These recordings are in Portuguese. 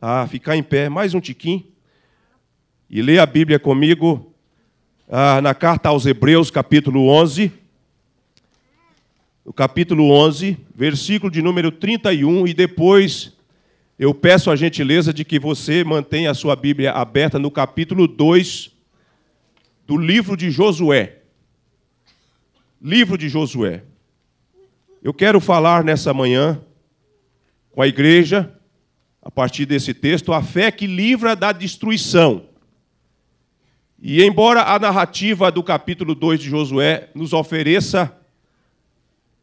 a ficar em pé mais um tiquinho e ler a Bíblia comigo ah, na carta aos Hebreus, capítulo 11. O capítulo 11, versículo de número 31, e depois eu peço a gentileza de que você mantenha a sua Bíblia aberta no capítulo 2 do livro de Josué. Livro de Josué. Eu quero falar nessa manhã com a igreja a partir desse texto, a fé que livra da destruição. E embora a narrativa do capítulo 2 de Josué nos ofereça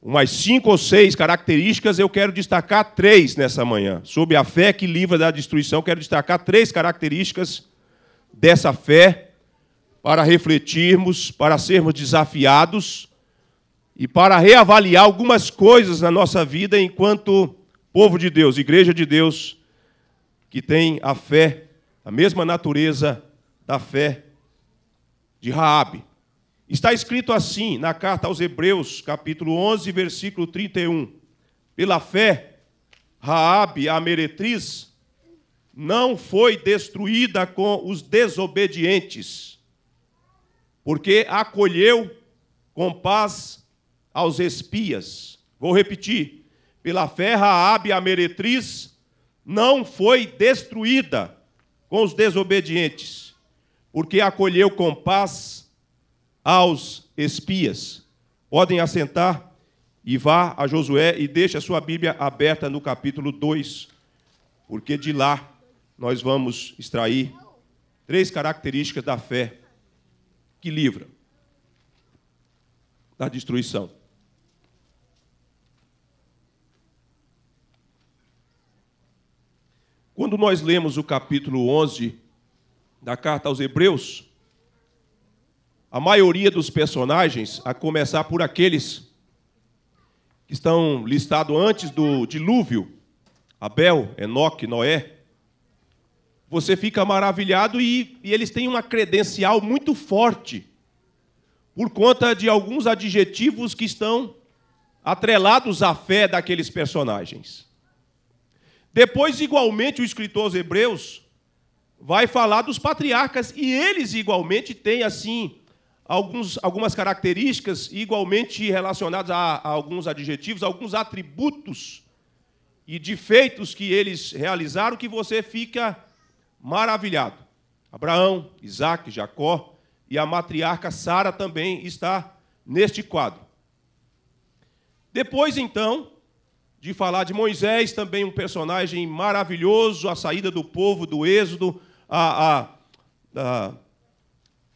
umas cinco ou seis características, eu quero destacar três nessa manhã. Sobre a fé que livra da destruição, quero destacar três características dessa fé para refletirmos, para sermos desafiados e para reavaliar algumas coisas na nossa vida enquanto povo de Deus, igreja de Deus, que tem a fé, a mesma natureza da fé de Raabe. Está escrito assim na carta aos Hebreus, capítulo 11, versículo 31. Pela fé, Raabe, a meretriz, não foi destruída com os desobedientes, porque acolheu com paz aos espias. Vou repetir. Pela fé, Raabe, a meretriz, não foi destruída com os desobedientes, porque acolheu com paz aos espias. Podem assentar e vá a Josué e deixe a sua Bíblia aberta no capítulo 2, porque de lá nós vamos extrair três características da fé que livra da destruição. Quando nós lemos o capítulo 11 da carta aos Hebreus, a maioria dos personagens, a começar por aqueles que estão listados antes do dilúvio, Abel, Enoque, Noé, você fica maravilhado e, e, eles têm uma credencial muito forte por conta de alguns adjetivos que estão atrelados à fé daqueles personagens. Depois, igualmente, o escritor aos Hebreus vai falar dos patriarcas, e eles igualmente têm, assim, alguns, algumas características igualmente relacionadas a, a alguns adjetivos, alguns atributos e defeitos que eles realizaram que você fica maravilhado. Abraão, Isaac, Jacó e a matriarca Sara também está neste quadro. Depois, então, de falar de Moisés, também um personagem maravilhoso, a saída do povo do Êxodo, a, a, a,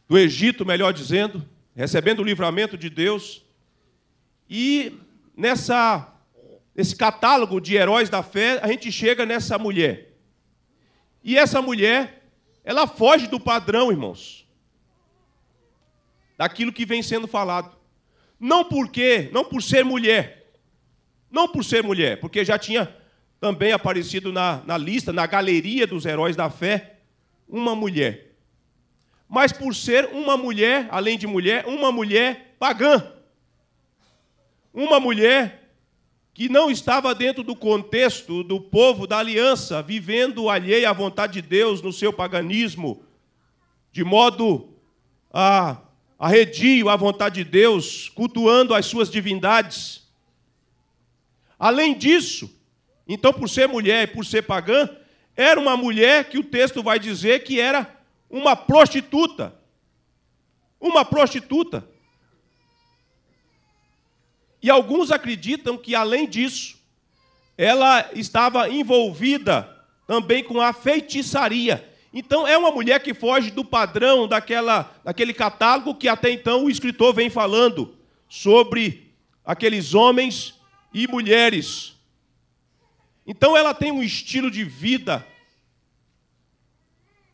do Egito, melhor dizendo, recebendo o livramento de Deus. E nessa, nesse catálogo de heróis da fé, a gente chega nessa mulher. E essa mulher, ela foge do padrão, irmãos, daquilo que vem sendo falado. Não porque, não por ser mulher, não por ser mulher, porque já tinha também aparecido na, na lista, na galeria dos heróis da fé, uma mulher. Mas por ser uma mulher, além de mulher, uma mulher pagã. Uma mulher que não estava dentro do contexto do povo da aliança, vivendo alheia à vontade de Deus no seu paganismo, de modo a arredio à vontade de Deus, cultuando as suas divindades. Além disso, então, por ser mulher e por ser pagã, era uma mulher que o texto vai dizer que era uma prostituta. Uma prostituta. E alguns acreditam que, além disso, ela estava envolvida também com a feitiçaria. Então, é uma mulher que foge do padrão daquela, daquele catálogo que até então o escritor vem falando sobre aqueles homens e mulheres. Então ela tem um estilo de vida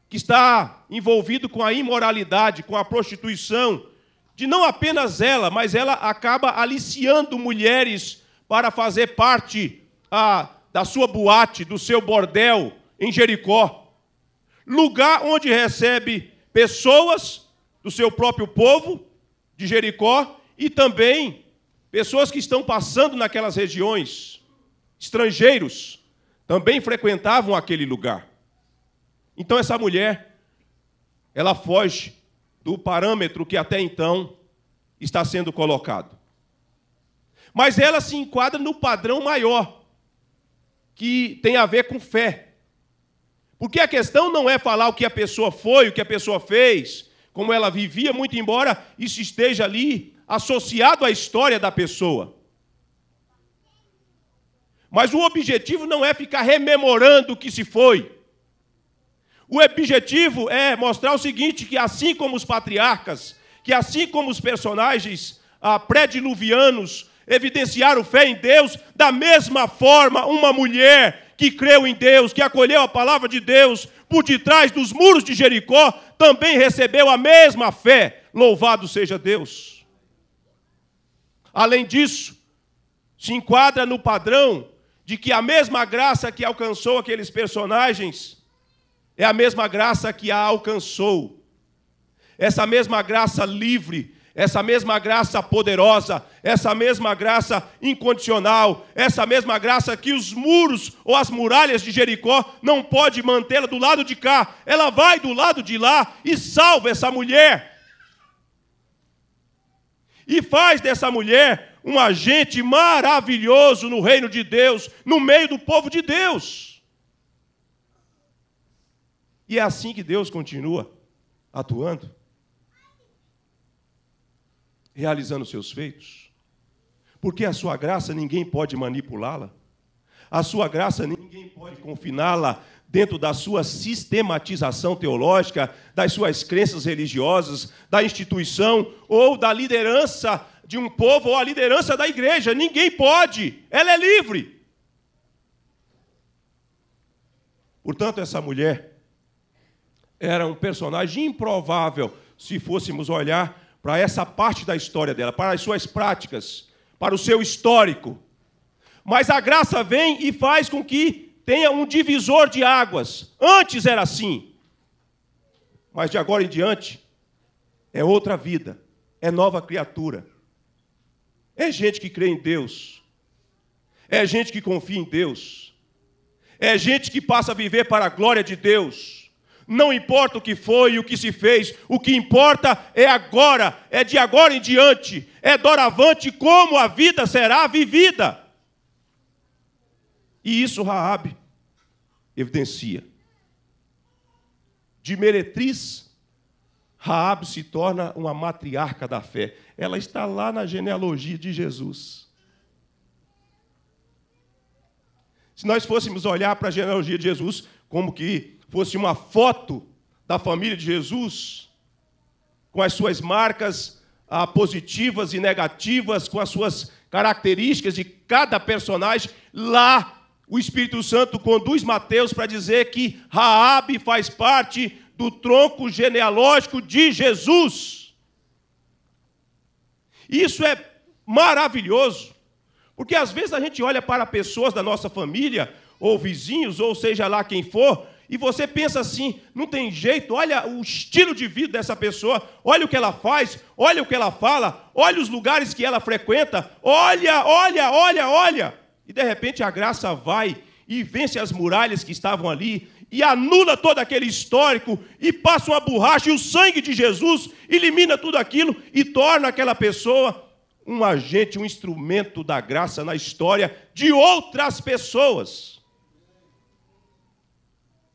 que está envolvido com a imoralidade, com a prostituição, de não apenas ela, mas ela acaba aliciando mulheres para fazer parte a, ah, da sua boate, do seu bordel em Jericó. Lugar onde recebe pessoas do seu próprio povo de Jericó e também Pessoas que estão passando naquelas regiões, estrangeiros, também frequentavam aquele lugar. Então essa mulher, ela foge do parâmetro que até então está sendo colocado. Mas ela se enquadra no padrão maior, que tem a ver com fé. Porque a questão não é falar o que a pessoa foi, o que a pessoa fez, como ela vivia, muito embora isso esteja ali associado à história da pessoa. Mas o objetivo não é ficar rememorando o que se foi. O objetivo é mostrar o seguinte: que assim como os patriarcas, que assim como os personagens ah, pré-diluvianos evidenciaram fé em Deus, da mesma forma, uma mulher que creu em Deus, que acolheu a palavra de Deus por detrás dos muros de Jericó, também recebeu a mesma fé. Louvado seja Deus. Além disso, se enquadra no padrão de que a mesma graça que alcançou aqueles personagens é a mesma graça que a alcançou. Essa mesma graça livre, essa mesma graça poderosa, essa mesma graça incondicional, essa mesma graça que os muros ou as muralhas de Jericó não pode mantê-la do lado de cá. Ela vai do lado de lá e salva essa mulher e faz dessa mulher um agente maravilhoso no reino de Deus, no meio do povo de Deus. E é assim que Deus continua atuando, realizando seus feitos, porque a sua graça ninguém pode manipulá-la, a sua graça ninguém pode confiná-la, dentro da sua sistematização teológica, das suas crenças religiosas, da instituição ou da liderança de um povo ou a liderança da igreja. Ninguém pode, ela é livre. Portanto, essa mulher era um personagem improvável se fôssemos olhar para essa parte da história dela, para as suas práticas, para o seu histórico. Mas a graça vem e faz com que tenha um divisor de águas. Antes era assim, mas de agora em diante é outra vida, é nova criatura. É gente que crê em Deus, é gente que confia em Deus, é gente que passa a viver para a glória de Deus. Não importa o que foi e o que se fez, o que importa é agora, é de agora em diante, é doravante como a vida será vivida. E isso Raabe evidencia. De meretriz, Raabe se torna uma matriarca da fé. Ela está lá na genealogia de Jesus. Se nós fôssemos olhar para a genealogia de Jesus como que fosse uma foto da família de Jesus, com as suas marcas ah, positivas e negativas, com as suas características de cada personagem, lá o Espírito Santo conduz Mateus para dizer que Raabe faz parte do tronco genealógico de Jesus. Isso é maravilhoso, porque às vezes a gente olha para pessoas da nossa família, ou vizinhos, ou seja lá quem for, e você pensa assim: não tem jeito, olha o estilo de vida dessa pessoa, olha o que ela faz, olha o que ela fala, olha os lugares que ela frequenta, olha, olha, olha, olha. E de repente a graça vai e vence as muralhas que estavam ali e anula todo aquele histórico e passa uma borracha e o sangue de Jesus elimina tudo aquilo e torna aquela pessoa um agente, um instrumento da graça na história de outras pessoas.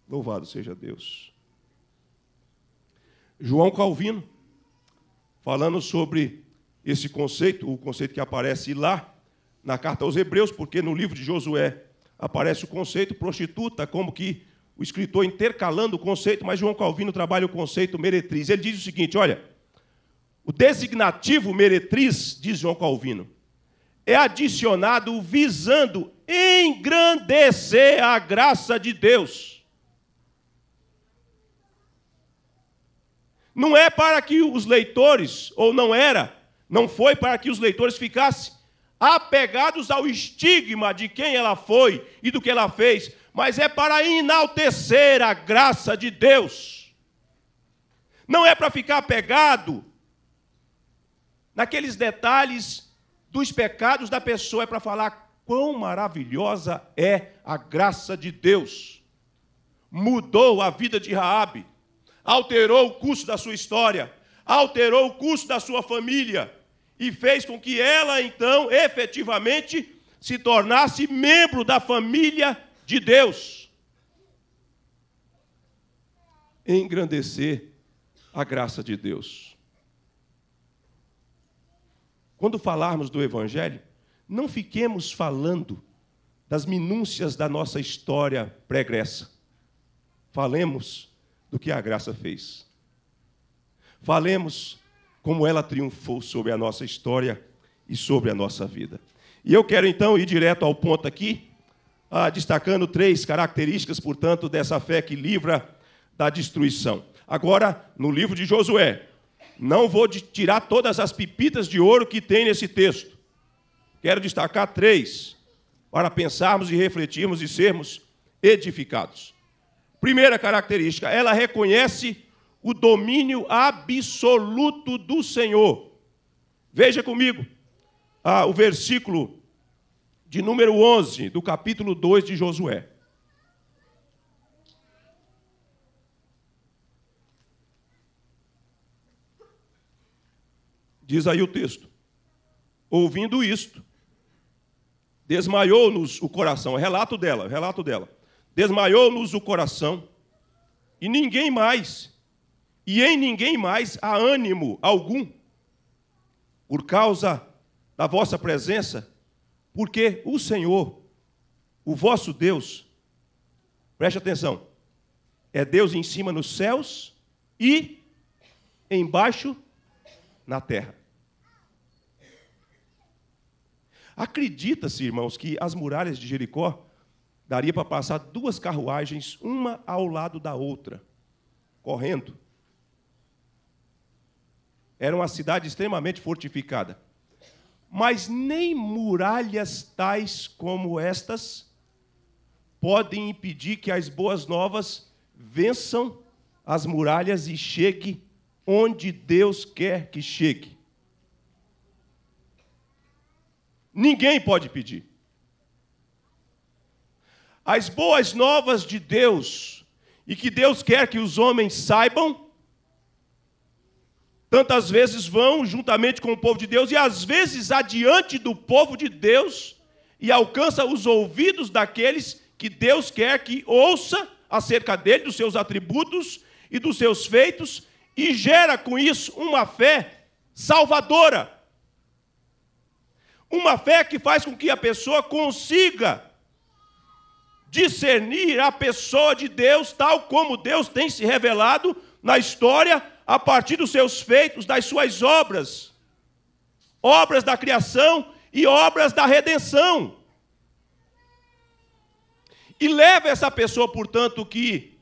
Louvado seja Deus. João Calvino, falando sobre esse conceito, o conceito que aparece lá, na carta aos Hebreus, porque no livro de Josué aparece o conceito prostituta, como que o escritor intercalando o conceito, mas João Calvino trabalha o conceito meretriz. Ele diz o seguinte: olha, o designativo meretriz, diz João Calvino, é adicionado visando engrandecer a graça de Deus. Não é para que os leitores, ou não era, não foi para que os leitores ficassem apegados ao estigma de quem ela foi e do que ela fez, mas é para enaltecer a graça de Deus. Não é para ficar apegado naqueles detalhes dos pecados da pessoa, é para falar quão maravilhosa é a graça de Deus. Mudou a vida de Raabe, alterou o curso da sua história, alterou o curso da sua família e fez com que ela, então, efetivamente se tornasse membro da família de Deus. Engrandecer a graça de Deus. Quando falarmos do Evangelho, não fiquemos falando das minúcias da nossa história pregressa. Falemos do que a graça fez. Falemos como ela triunfou sobre a nossa história e sobre a nossa vida. E eu quero então ir direto ao ponto aqui, ah, destacando três características, portanto, dessa fé que livra da destruição. Agora, no livro de Josué, não vou tirar todas as pepitas de ouro que tem nesse texto. Quero destacar três, para pensarmos e refletirmos e sermos edificados. Primeira característica, ela reconhece o domínio absoluto do Senhor. Veja comigo ah, o versículo de número 11 do capítulo 2 de Josué. Diz aí o texto: Ouvindo isto, desmaiou-nos o coração. É relato dela, é relato dela. Desmaiou-nos o coração, e ninguém mais e em ninguém mais há ânimo algum, por causa da vossa presença, porque o Senhor, o vosso Deus, preste atenção, é Deus em cima nos céus e embaixo na terra. Acredita-se, irmãos, que as muralhas de Jericó daria para passar duas carruagens, uma ao lado da outra, correndo. Era uma cidade extremamente fortificada. Mas nem muralhas tais como estas podem impedir que as boas novas vençam as muralhas e chegue onde Deus quer que chegue. Ninguém pode pedir. As boas novas de Deus e que Deus quer que os homens saibam tantas vezes vão juntamente com o povo de Deus e às vezes adiante do povo de Deus e alcança os ouvidos daqueles que Deus quer que ouça acerca dele, dos seus atributos e dos seus feitos e gera com isso uma fé salvadora. Uma fé que faz com que a pessoa consiga discernir a pessoa de Deus, tal como Deus tem se revelado na história a partir dos seus feitos, das suas obras, obras da criação e obras da redenção. E leva essa pessoa, portanto, que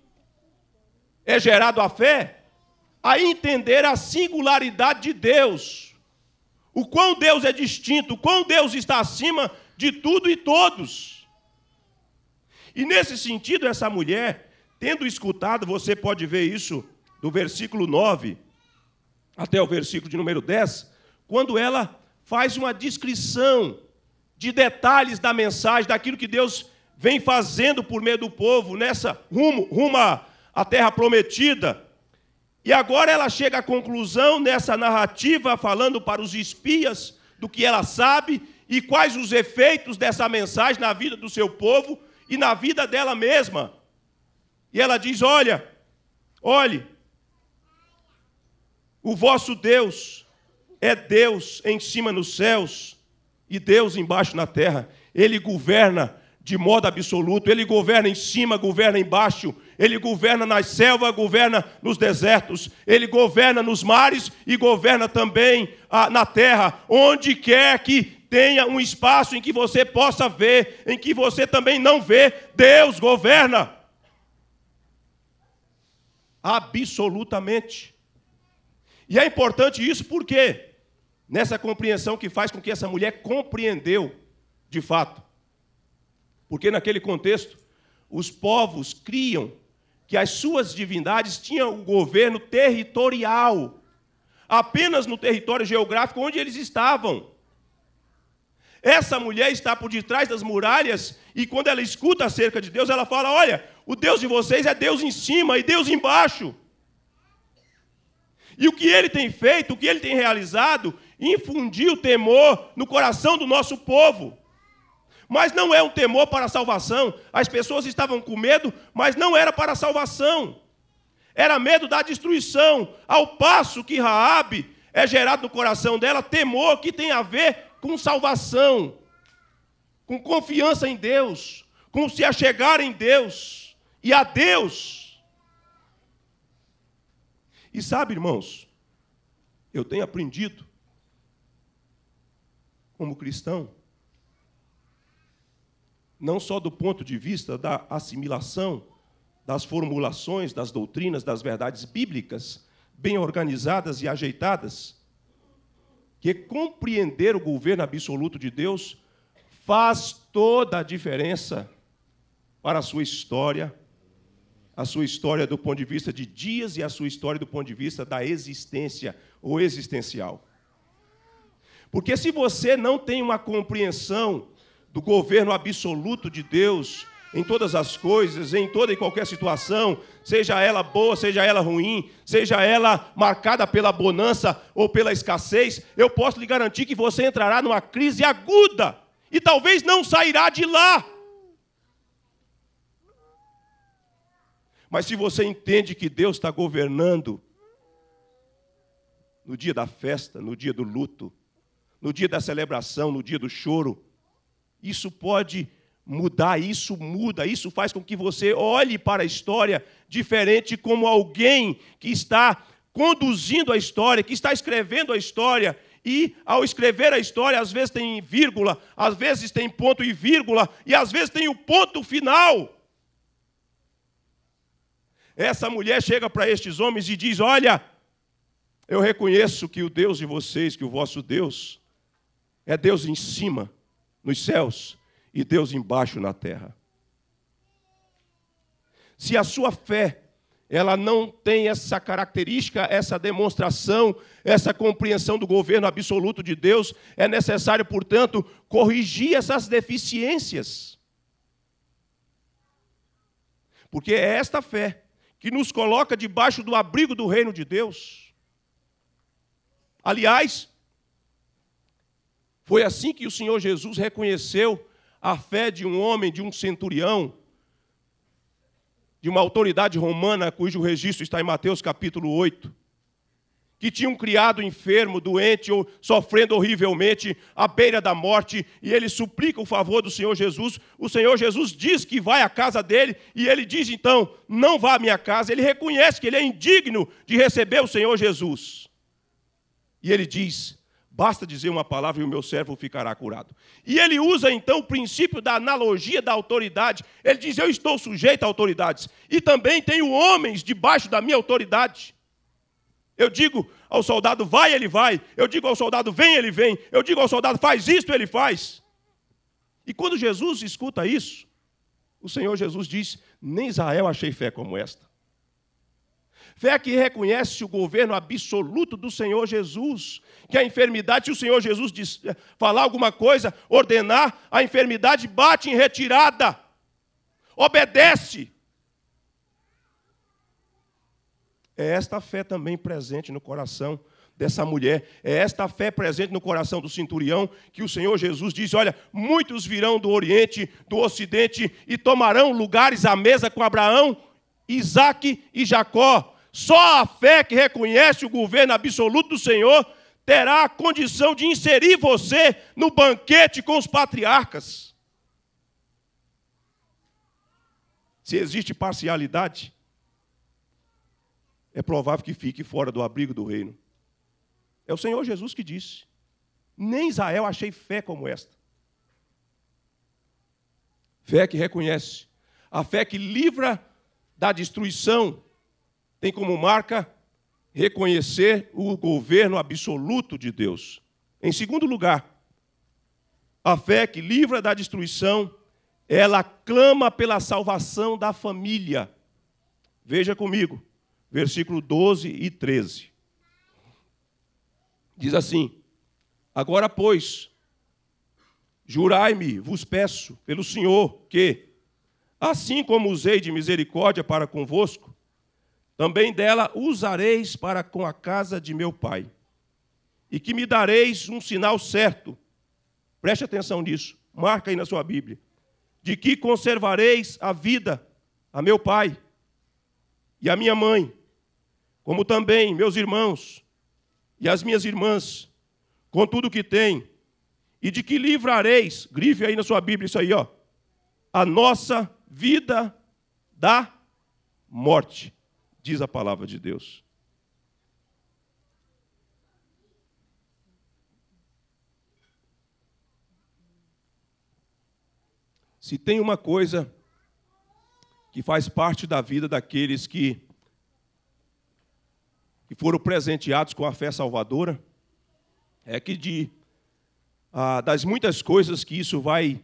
é gerado a fé, a entender a singularidade de Deus. O quão Deus é distinto, o quão Deus está acima de tudo e todos. E nesse sentido, essa mulher, tendo escutado, você pode ver isso do versículo 9 até o versículo de número 10, quando ela faz uma descrição de detalhes da mensagem, daquilo que Deus vem fazendo por meio do povo nessa rumo, rumo à terra prometida. E agora ela chega à conclusão nessa narrativa, falando para os espias do que ela sabe e quais os efeitos dessa mensagem na vida do seu povo e na vida dela mesma. E ela diz: Olha, olhe, o vosso Deus é Deus em cima nos céus e Deus embaixo na terra. Ele governa de modo absoluto, ele governa em cima, governa embaixo, ele governa nas selvas, governa nos desertos, ele governa nos mares e governa também ah, na terra, onde quer que tenha um espaço em que você possa ver, em que você também não vê, Deus governa. Absolutamente. E é importante isso porque nessa compreensão que faz com que essa mulher compreendeu de fato. Porque naquele contexto, os povos criam que as suas divindades tinham o um governo territorial, apenas no território geográfico onde eles estavam. Essa mulher está por detrás das muralhas e quando ela escuta acerca de Deus, ela fala: Olha, o Deus de vocês é Deus em cima e Deus embaixo. E o que ele tem feito, o que ele tem realizado, infundiu temor no coração do nosso povo. Mas não é um temor para a salvação. As pessoas estavam com medo, mas não era para a salvação. Era medo da destruição, ao passo que Raabe é gerado no coração dela temor que tem a ver com salvação, com confiança em Deus, com se achegar em Deus e a Deus. E sabe, irmãos, eu tenho aprendido, como cristão, não só do ponto de vista da assimilação das formulações, das doutrinas, das verdades bíblicas, bem organizadas e ajeitadas, que compreender o governo absoluto de Deus faz toda a diferença para a sua história, a sua história do ponto de vista de dias e a sua história do ponto de vista da existência ou existencial. Porque se você não tem uma compreensão do governo absoluto de Deus em todas as coisas, em toda e qualquer situação, seja ela boa, seja ela ruim, seja ela marcada pela bonança ou pela escassez, eu posso lhe garantir que você entrará numa crise aguda e talvez não sairá de lá. Mas se você entende que Deus está governando no dia da festa, no dia do luto, no dia da celebração, no dia do choro, isso pode mudar, isso muda, isso faz com que você olhe para a história diferente como alguém que está conduzindo a história, que está escrevendo a história. E ao escrever a história, às vezes tem vírgula, às vezes tem ponto e vírgula, e às vezes tem o ponto final. Essa mulher chega para estes homens e diz: Olha, eu reconheço que o Deus de vocês, que o vosso Deus, é Deus em cima, nos céus, e Deus embaixo na terra. Se a sua fé ela não tem essa característica, essa demonstração, essa compreensão do governo absoluto de Deus, é necessário, portanto, corrigir essas deficiências. Porque é esta fé que nos coloca debaixo do abrigo do reino de Deus. Aliás, foi assim que o Senhor Jesus reconheceu a fé de um homem, de um centurião, de uma autoridade romana, cujo registro está em Mateus capítulo 8 que tinham criado enfermo, doente ou sofrendo horrivelmente, à beira da morte, e ele suplica o favor do Senhor Jesus. O Senhor Jesus diz que vai à casa dele, e ele diz então: Não vá à minha casa. Ele reconhece que ele é indigno de receber o Senhor Jesus. E ele diz: Basta dizer uma palavra e o meu servo ficará curado. E ele usa então o princípio da analogia da autoridade. Ele diz: Eu estou sujeito a autoridades. E também tenho homens debaixo da minha autoridade. Eu digo ao soldado, vai, ele vai. Eu digo ao soldado, vem, ele vem. Eu digo ao soldado, faz isto, ele faz. E quando Jesus escuta isso, o Senhor Jesus diz: Nem Israel achei fé como esta. Fé que reconhece o governo absoluto do Senhor Jesus, que a enfermidade, se o Senhor Jesus diz, eh, falar alguma coisa, ordenar, a enfermidade bate em retirada, obedece, É esta fé também presente no coração dessa mulher. É esta fé presente no coração do centurião que o Senhor Jesus diz: Olha, muitos virão do Oriente, do Ocidente e tomarão lugares à mesa com Abraão, Isaac e Jacó. Só a fé que reconhece o governo absoluto do Senhor terá a condição de inserir você no banquete com os patriarcas. Se existe parcialidade, é provável que fique fora do abrigo do reino. É o Senhor Jesus que disse: Nem Israel achei fé como esta. Fé que reconhece, a fé que livra da destruição, tem como marca reconhecer o governo absoluto de Deus. Em segundo lugar, a fé que livra da destruição, ela clama pela salvação da família. Veja comigo, versículo 12 e 13. Diz assim: Agora, pois, jurai-me, vos peço, pelo Senhor, que, assim como usei de misericórdia para convosco, também dela usareis para com a casa de meu pai, e que me dareis um sinal certo. Preste atenção nisso, marca aí na sua Bíblia. De que conservareis a vida a meu pai e a minha mãe, como também meus irmãos e as minhas irmãs, com tudo que têm, e de que livrareis, grife aí na sua Bíblia isso aí, ó, a nossa vida da morte, diz a palavra de Deus. Se tem uma coisa que faz parte da vida daqueles que que foram presenteados com a fé salvadora, é que de, ah, das muitas coisas que isso vai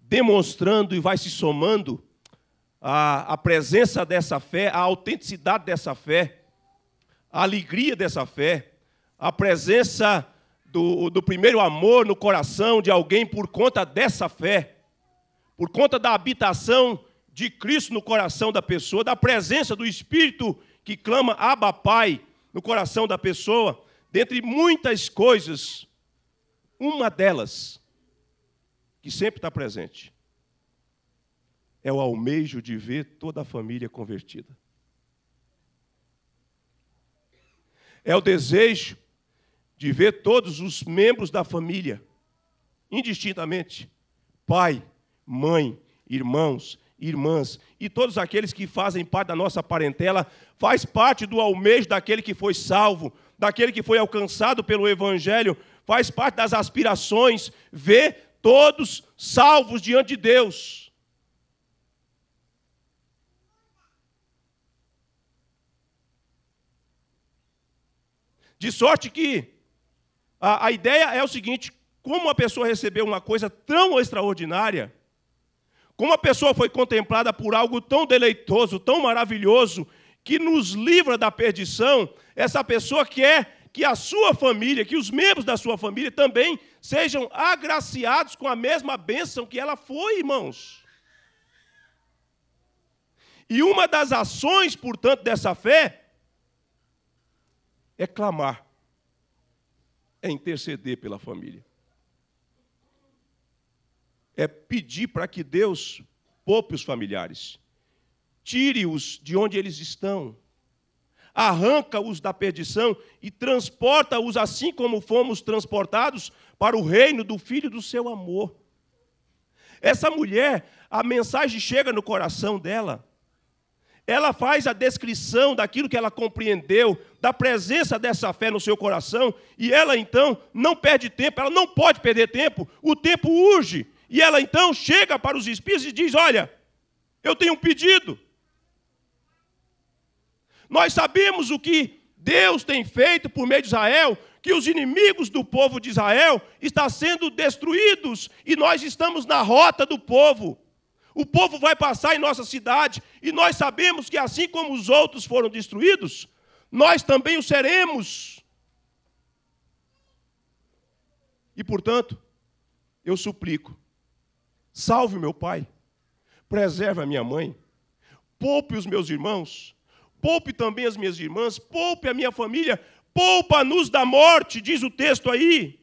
demonstrando e vai se somando, a, a presença dessa fé, a autenticidade dessa fé, a alegria dessa fé, a presença do, do primeiro amor no coração de alguém por conta dessa fé, por conta da habitação de Cristo no coração da pessoa, da presença do Espírito que clama Abba Pai, no coração da pessoa, dentre muitas coisas, uma delas, que sempre está presente, é o almejo de ver toda a família convertida. É o desejo de ver todos os membros da família, indistintamente, pai, mãe, irmãos, irmãs e todos aqueles que fazem parte da nossa parentela, faz parte do almejo daquele que foi salvo, daquele que foi alcançado pelo Evangelho, faz parte das aspirações, vê todos salvos diante de Deus. De sorte que a, a ideia é o seguinte: como uma pessoa recebeu uma coisa tão extraordinária, como a pessoa foi contemplada por algo tão deleitoso, tão maravilhoso, que nos livra da perdição, essa pessoa quer é, que a sua família, que os membros da sua família também sejam agraciados com a mesma bênção que ela foi, irmãos. E uma das ações, portanto, dessa fé é clamar, é interceder pela família é pedir para que Deus poupe os familiares, tire-os de onde eles estão, arranca-os da perdição e transporta-os assim como fomos transportados para o reino do Filho do seu amor. Essa mulher, a mensagem chega no coração dela. Ela faz a descrição daquilo que ela compreendeu, da presença dessa fé no seu coração, e ela então não perde tempo, ela não pode perder tempo, o tempo urge, e ela então chega para os espias e diz: Olha, eu tenho um pedido. Nós sabemos o que Deus tem feito por meio de Israel, que os inimigos do povo de Israel estão sendo destruídos e nós estamos na rota do povo. O povo vai passar em nossa cidade e nós sabemos que assim como os outros foram destruídos, nós também o seremos. E portanto, eu suplico Salve meu pai, preserve a minha mãe, poupe os meus irmãos, poupe também as minhas irmãs, poupe a minha família, poupa-nos da morte, diz o texto aí.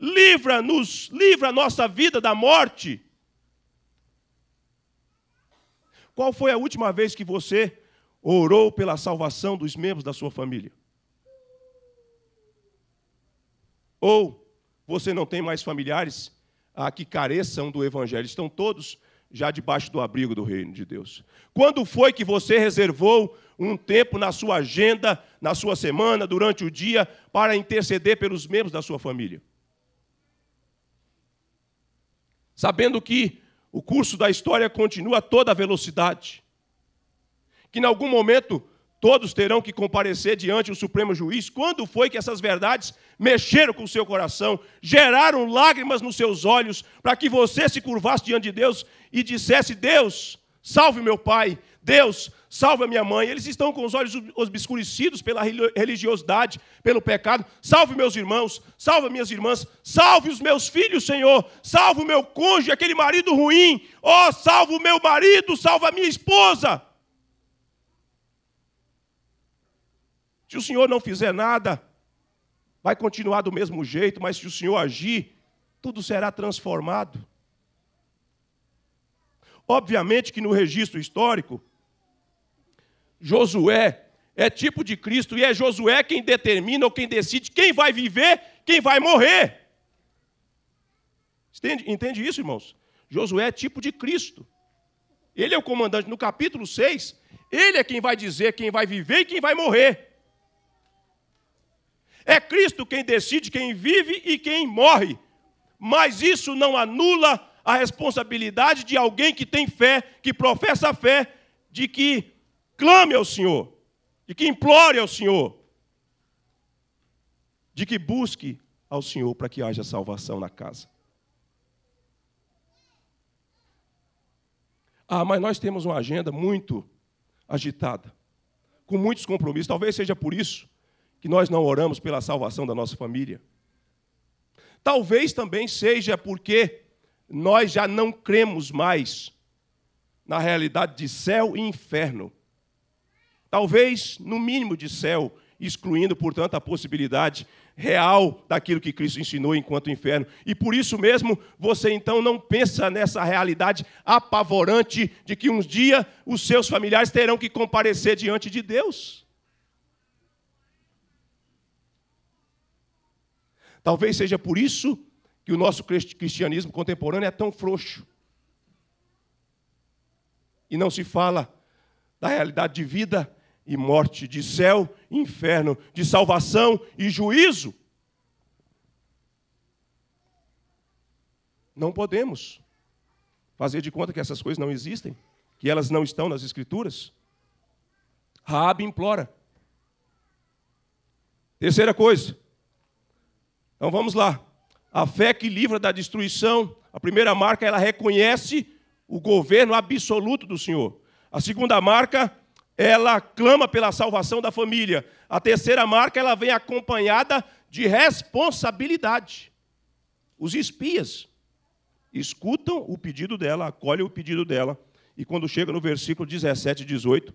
Livra-nos, livra a nossa vida da morte. Qual foi a última vez que você orou pela salvação dos membros da sua família? Ou você não tem mais familiares a que careçam do Evangelho. Estão todos já debaixo do abrigo do reino de Deus. Quando foi que você reservou um tempo na sua agenda, na sua semana, durante o dia, para interceder pelos membros da sua família? Sabendo que o curso da história continua a toda velocidade, que em algum momento todos terão que comparecer diante do Supremo Juiz. Quando foi que essas verdades mexeram com o seu coração, geraram lágrimas nos seus olhos, para que você se curvasse diante de Deus e dissesse: Deus, salve meu pai, Deus, salve a minha mãe. Eles estão com os olhos obscurecidos pela religiosidade, pelo pecado. Salve meus irmãos, salve minhas irmãs, salve os meus filhos, Senhor, salve o meu cônjuge, aquele marido ruim. Ó, oh, salve o meu marido, salve a minha esposa. Se o senhor não fizer nada, vai continuar do mesmo jeito, mas se o senhor agir, tudo será transformado. Obviamente que no registro histórico, Josué é tipo de Cristo e é Josué quem determina ou quem decide quem vai viver, quem vai morrer. Entende, entende isso, irmãos? Josué é tipo de Cristo. Ele é o comandante. No capítulo 6, ele é quem vai dizer quem vai viver e quem vai morrer. É Cristo quem decide quem vive e quem morre. Mas isso não anula a responsabilidade de alguém que tem fé, que professa a fé, de que clame ao Senhor, de que implore ao Senhor, de que busque ao Senhor para que haja salvação na casa. Ah, mas nós temos uma agenda muito agitada, com muitos compromissos. Talvez seja por isso que nós não oramos pela salvação da nossa família. Talvez também seja porque nós já não cremos mais na realidade de céu e inferno. Talvez, no mínimo, de céu, excluindo, portanto, a possibilidade real daquilo que Cristo ensinou enquanto inferno. E por isso mesmo, você então não pensa nessa realidade apavorante de que um dia os seus familiares terão que comparecer diante de Deus. Talvez seja por isso que o nosso cristianismo contemporâneo é tão frouxo. E não se fala da realidade de vida e morte, de céu e inferno, de salvação e juízo. Não podemos fazer de conta que essas coisas não existem, que elas não estão nas Escrituras. Raab implora. Terceira coisa, então vamos lá. A fé que livra da destruição, a primeira marca, ela reconhece o governo absoluto do Senhor. A segunda marca, ela clama pela salvação da família. A terceira marca, ela vem acompanhada de responsabilidade. Os espias escutam o pedido dela, acolhem o pedido dela, e quando chega no versículo 17 e 18,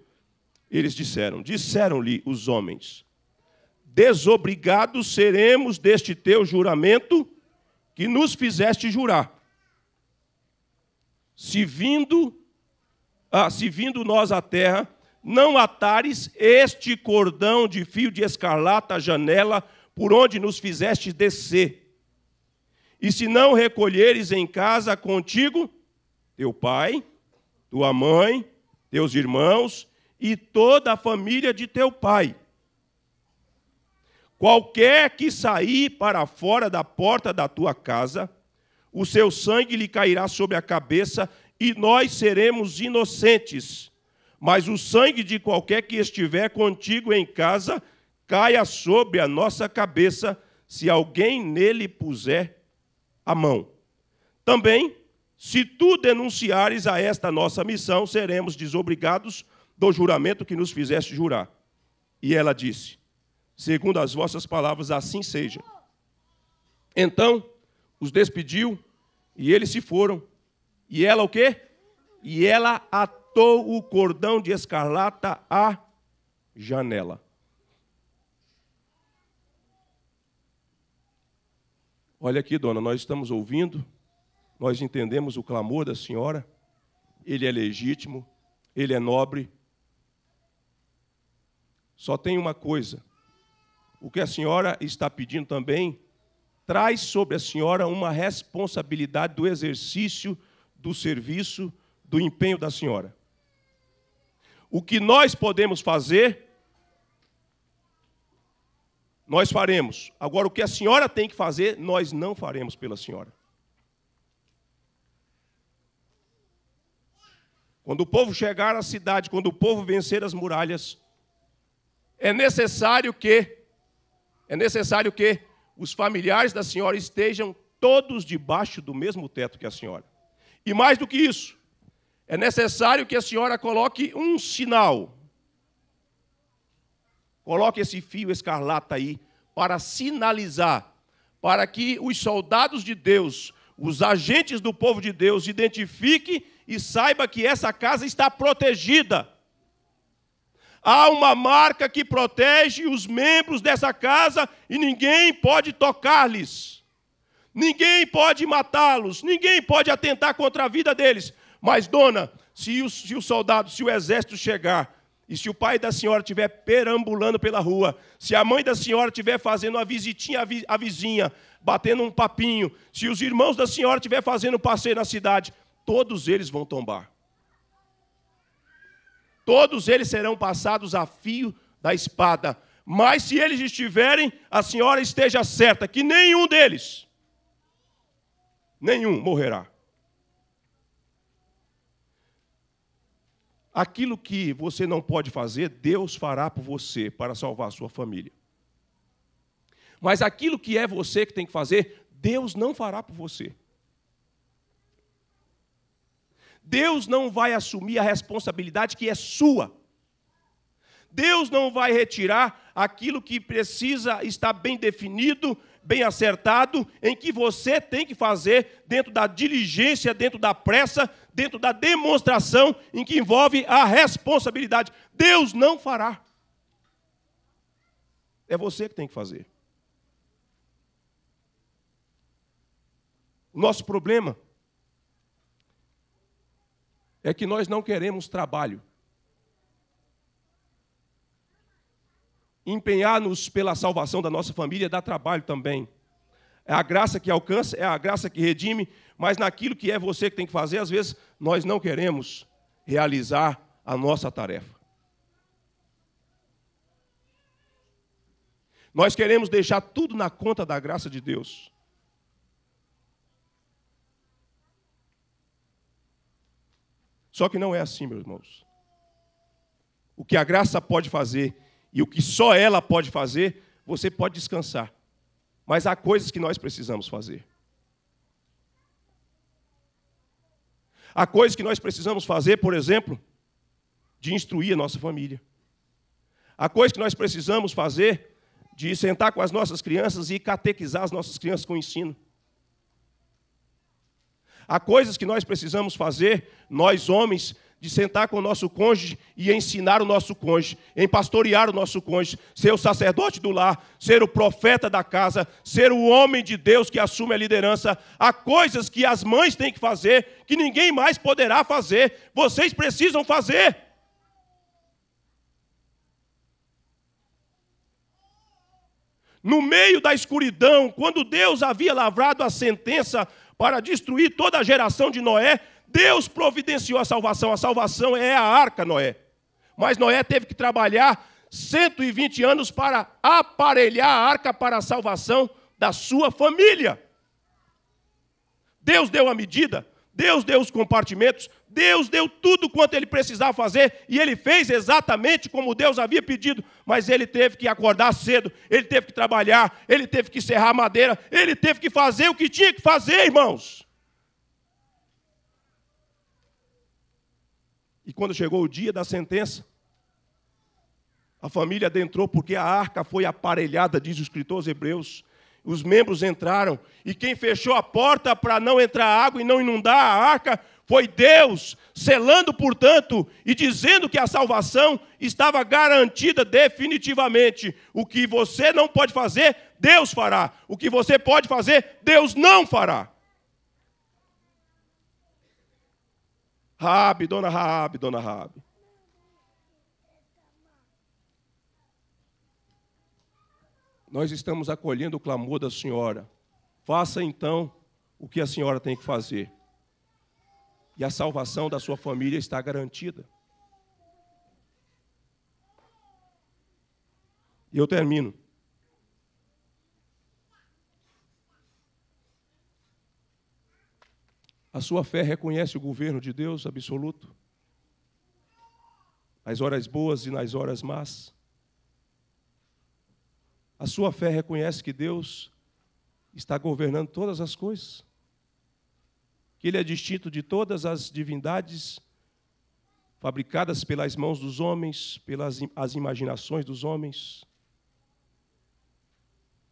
eles disseram: Disseram-lhe os homens: desobrigados seremos deste teu juramento que nos fizeste jurar. Se vindo, ah, se vindo nós à terra, não atares este cordão de fio de escarlata à janela por onde nos fizeste descer. E se não recolheres em casa contigo teu pai, tua mãe, teus irmãos e toda a família de teu pai, Qualquer que sair para fora da porta da tua casa, o seu sangue lhe cairá sobre a cabeça e nós seremos inocentes. Mas o sangue de qualquer que estiver contigo em casa caia sobre a nossa cabeça, se alguém nele puser a mão. Também, se tu denunciares a esta nossa missão, seremos desobrigados do juramento que nos fizeste jurar. E ela disse: segundo as vossas palavras, assim seja. Então os despediu e eles se foram. E ela o quê? E ela atou o cordão de escarlata à janela. Olha aqui, dona, nós estamos ouvindo, nós entendemos o clamor da senhora, ele é legítimo, ele é nobre. Só tem uma coisa: o que a senhora está pedindo também traz sobre a senhora uma responsabilidade do exercício, do serviço, do empenho da senhora. O que nós podemos fazer, nós faremos. Agora, o que a senhora tem que fazer, nós não faremos pela senhora. Quando o povo chegar à cidade, quando o povo vencer as muralhas, é necessário que é necessário que os familiares da senhora estejam todos debaixo do mesmo teto que a senhora. E mais do que isso, é necessário que a senhora coloque um sinal. Coloque esse fio escarlata aí para sinalizar, para que os soldados de Deus, os agentes do povo de Deus, identifiquem e saiba que essa casa está protegida há uma marca que protege os membros dessa casa e ninguém pode tocar-lhes. Ninguém pode matá-los, ninguém pode atentar contra a vida deles. Mas, dona, se o, se o soldado, se o exército chegar, e se o pai da senhora estiver perambulando pela rua, se a mãe da senhora estiver fazendo uma visitinha à vizinha, batendo um papinho, se os irmãos da senhora estiver fazendo um passeio na cidade, todos eles vão tombar todos eles serão passados a fio da espada. Mas se eles estiverem, a senhora esteja certa que nenhum deles, nenhum morrerá. Aquilo que você não pode fazer, Deus fará por você para salvar a sua família. Mas aquilo que é você que tem que fazer, Deus não fará por você. Deus não vai assumir a responsabilidade que é sua. Deus não vai retirar aquilo que precisa estar bem definido, bem acertado, em que você tem que fazer dentro da diligência, dentro da pressa, dentro da demonstração em que envolve a responsabilidade. Deus não fará. É você que tem que fazer. nosso problema é que nós não queremos trabalho. Empenhar-nos pela salvação da nossa família dá trabalho também. É a graça que alcança, é a graça que redime, mas naquilo que é você que tem que fazer, às vezes nós não queremos realizar a nossa tarefa. Nós queremos deixar tudo na conta da graça de Deus. Só que não é assim, meus irmãos. O que a graça pode fazer e o que só ela pode fazer, você pode descansar. Mas há coisas que nós precisamos fazer. Há coisas que nós precisamos fazer, por exemplo, de instruir a nossa família. Há coisas que nós precisamos fazer de sentar com as nossas crianças e catequizar as nossas crianças com o ensino. Há coisas que nós precisamos fazer, nós homens, de sentar com o nosso cônjuge e ensinar o nosso cônjuge, em pastorear o nosso cônjuge, ser o sacerdote do lar, ser o profeta da casa, ser o homem de Deus que assume a liderança. Há coisas que as mães têm que fazer que ninguém mais poderá fazer. Vocês precisam fazer. No meio da escuridão, quando Deus havia lavrado a sentença para destruir toda a geração de Noé, Deus providenciou a salvação. A salvação é a arca, Noé. Mas Noé teve que trabalhar 120 anos para aparelhar a arca para a salvação da sua família. Deus deu a medida Deus deu os compartimentos, Deus deu tudo quanto ele precisava fazer e ele fez exatamente como Deus havia pedido, mas ele teve que acordar cedo, ele teve que trabalhar, ele teve que serrar madeira, ele teve que fazer o que tinha que fazer, irmãos. E quando chegou o dia da sentença, a família adentrou porque a arca foi aparelhada, diz o escritor aos Hebreus, os membros entraram, e quem fechou a porta para não entrar água e não inundar a arca foi Deus, selando, portanto, e dizendo que a salvação estava garantida definitivamente. O que você não pode fazer, Deus fará. O que você pode fazer, Deus não fará. Rabi, dona Rabi, dona Rabi. nós estamos acolhendo o clamor da senhora. Faça então o que a senhora tem que fazer. E a salvação da sua família está garantida. E eu termino. A sua fé reconhece o governo de Deus absoluto. Nas horas boas e nas horas más. A sua fé reconhece que Deus está governando todas as coisas, que Ele é distinto de todas as divindades fabricadas pelas mãos dos homens, pelas as imaginações dos homens,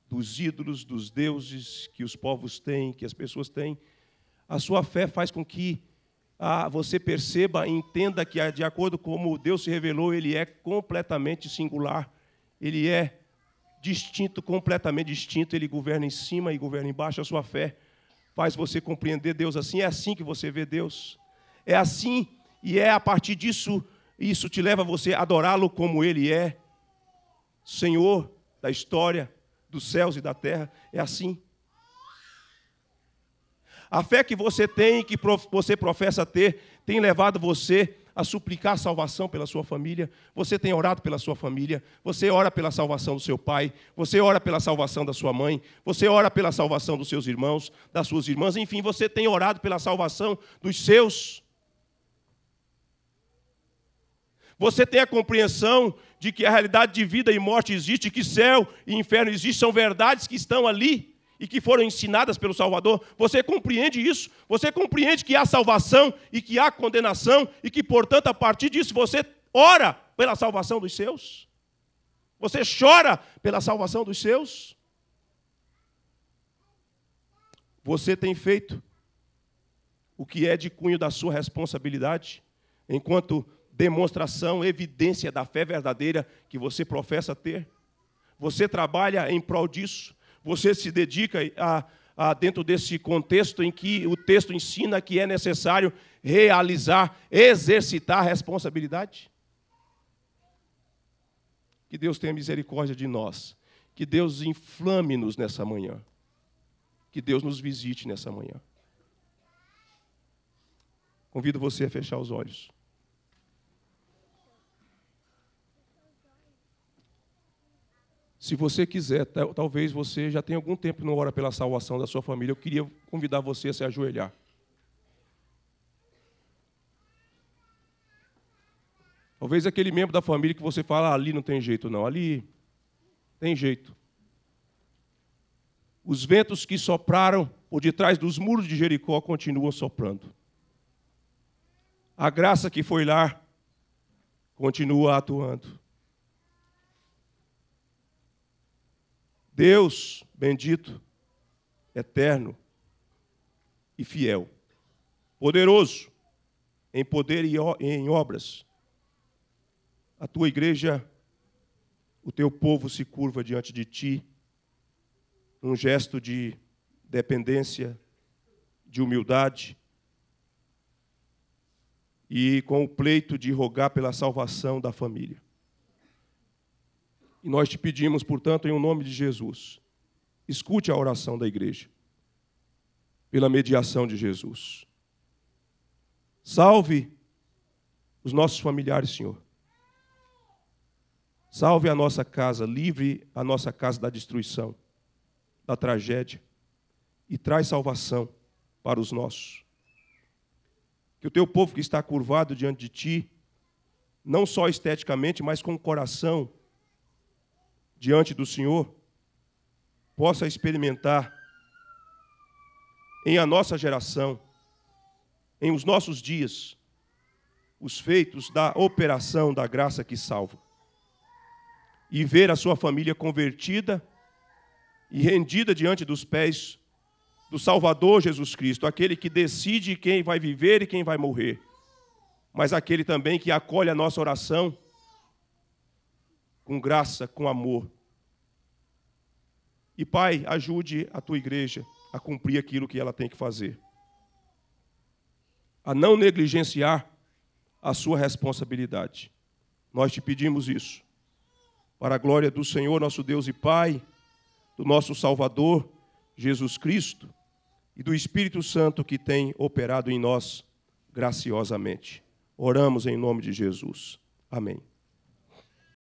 dos ídolos, dos deuses que os povos têm, que as pessoas têm. A sua fé faz com que ah, você perceba, entenda que, ah, de acordo com como Deus se revelou, Ele é completamente singular, Ele é distinto, completamente distinto. Ele governa em cima e governa embaixo. A sua fé faz você compreender Deus assim. É assim que você vê Deus. É assim, e é a partir disso, isso te leva a você adorá-lo como Ele é, Senhor da história, dos céus e da terra. É assim. A fé que você tem, que você professa ter, tem levado você a suplicar salvação pela sua família, você tem orado pela sua família, você ora pela salvação do seu pai, você ora pela salvação da sua mãe, você ora pela salvação dos seus irmãos, das suas irmãs, enfim, você tem orado pela salvação dos seus. Você tem a compreensão de que a realidade de vida e morte existe, que céu e inferno existem, são verdades que estão ali e que foram ensinadas pelo Salvador, você compreende isso? Você compreende que há salvação e que há condenação e que, portanto, a partir disso você ora pela salvação dos seus? Você chora pela salvação dos seus? Você tem feito o que é de cunho da sua responsabilidade, enquanto demonstração, evidência da fé verdadeira que você professa ter? Você trabalha em prol disso? você se dedica a, a, dentro desse contexto em que o texto ensina que é necessário realizar, exercitar a responsabilidade? Que Deus tenha misericórdia de nós. Que Deus inflame-nos nessa manhã. Que Deus nos visite nessa manhã. Convido você a fechar os olhos. Se você quiser, talvez você já tenha algum tempo no ora pela salvação da sua família, eu queria convidar você a se ajoelhar. Talvez aquele membro da família que você fala, ah, ali não tem jeito, não, ali tem jeito. Os ventos que sopraram por detrás dos muros de Jericó continuam soprando. A graça que foi lá continua atuando. Deus bendito, eterno e fiel, poderoso em poder e em obras, a tua igreja, o teu povo se curva diante de ti, num gesto de dependência, de humildade, e com o pleito de rogar pela salvação da família. E nós te pedimos, portanto, em o um nome de Jesus, escute a oração da igreja, pela mediação de Jesus. Salve os nossos familiares, Senhor. Salve a nossa casa, livre a nossa casa da destruição, da tragédia, e traz salvação para os nossos. Que o teu povo que está curvado diante de ti, não só esteticamente, mas com o coração, diante do Senhor, possa experimentar em a nossa geração, em os nossos dias, os feitos da operação da graça que salva. E ver a sua família convertida e rendida diante dos pés do Salvador Jesus Cristo, aquele que decide quem vai viver e quem vai morrer, mas aquele também que acolhe a nossa oração com graça, com amor. E, Pai, ajude a tua igreja a cumprir aquilo que ela tem que fazer, a não negligenciar a sua responsabilidade. Nós te pedimos isso, para a glória do Senhor, nosso Deus e Pai, do nosso Salvador, Jesus Cristo, e do Espírito Santo que tem operado em nós graciosamente. Oramos em nome de Jesus. Amém.